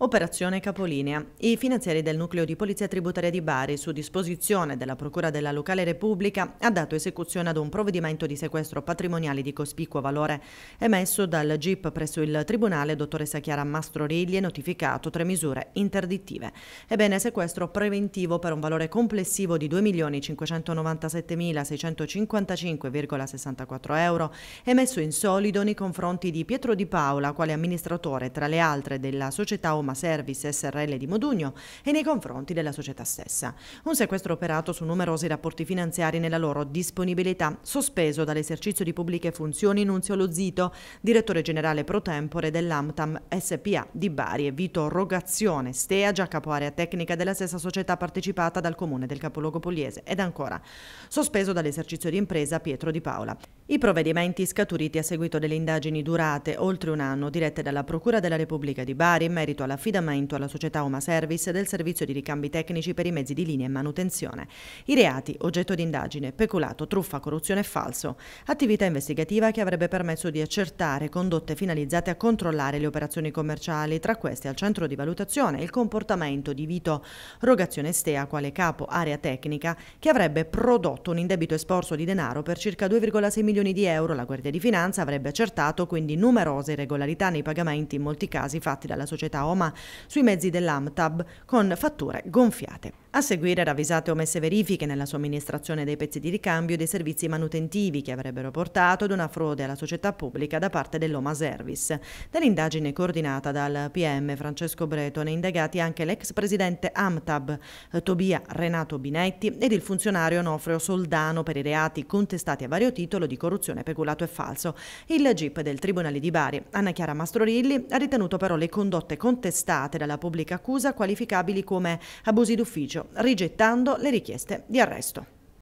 Operazione Capolinea. I finanzieri del nucleo di polizia tributaria di Bari, su disposizione della Procura della Locale Repubblica, ha dato esecuzione ad un provvedimento di sequestro patrimoniale di cospicuo valore emesso dal GIP presso il Tribunale dottoressa Chiara Mastro Rigli e notificato tre misure interdittive. Ebbene, sequestro preventivo per un valore complessivo di 2.597.655,64 euro emesso in solido nei confronti di Pietro Di Paola, quale amministratore, tra le altre, della società Omega Somma Service SRL di Modugno e nei confronti della società stessa. Un sequestro operato su numerosi rapporti finanziari nella loro disponibilità, sospeso dall'esercizio di pubbliche funzioni Nunzio lo Zito, direttore generale pro tempore dell'AMTAM SPA di Bari e Vito Rogazione Stea, già capo area tecnica della stessa società partecipata dal comune del capoluogo pugliese ed ancora sospeso dall'esercizio di impresa Pietro Di Paola. I provvedimenti scaturiti a seguito delle indagini durate oltre un anno dirette dalla Procura della Repubblica di Bari in merito alla affidamento alla società Oma Service del servizio di ricambi tecnici per i mezzi di linea e manutenzione. I reati, oggetto di indagine, peculato, truffa, corruzione e falso. Attività investigativa che avrebbe permesso di accertare condotte finalizzate a controllare le operazioni commerciali, tra queste al centro di valutazione il comportamento di Vito Rogazione Stea quale capo area tecnica che avrebbe prodotto un indebito esporso di denaro per circa 2,6 milioni di euro. La Guardia di Finanza avrebbe accertato quindi numerose irregolarità nei pagamenti in molti casi fatti dalla società Oma sui mezzi dell'AMTAB con fatture gonfiate. A seguire ravvisate omesse verifiche nella somministrazione dei pezzi di ricambio e dei servizi manutentivi che avrebbero portato ad una frode alla società pubblica da parte dell'Oma Service. Nell'indagine coordinata dal PM Francesco Bretone indagati anche l'ex presidente Amtab eh, Tobia Renato Binetti ed il funzionario Onofreo Soldano per i reati contestati a vario titolo di corruzione, peculato e falso. Il GIP del Tribunale di Bari, Anna Chiara Mastrorilli, ha ritenuto però le condotte contestate dalla pubblica accusa qualificabili come abusi d'ufficio pomeriggio, rigettando le richieste di arresto.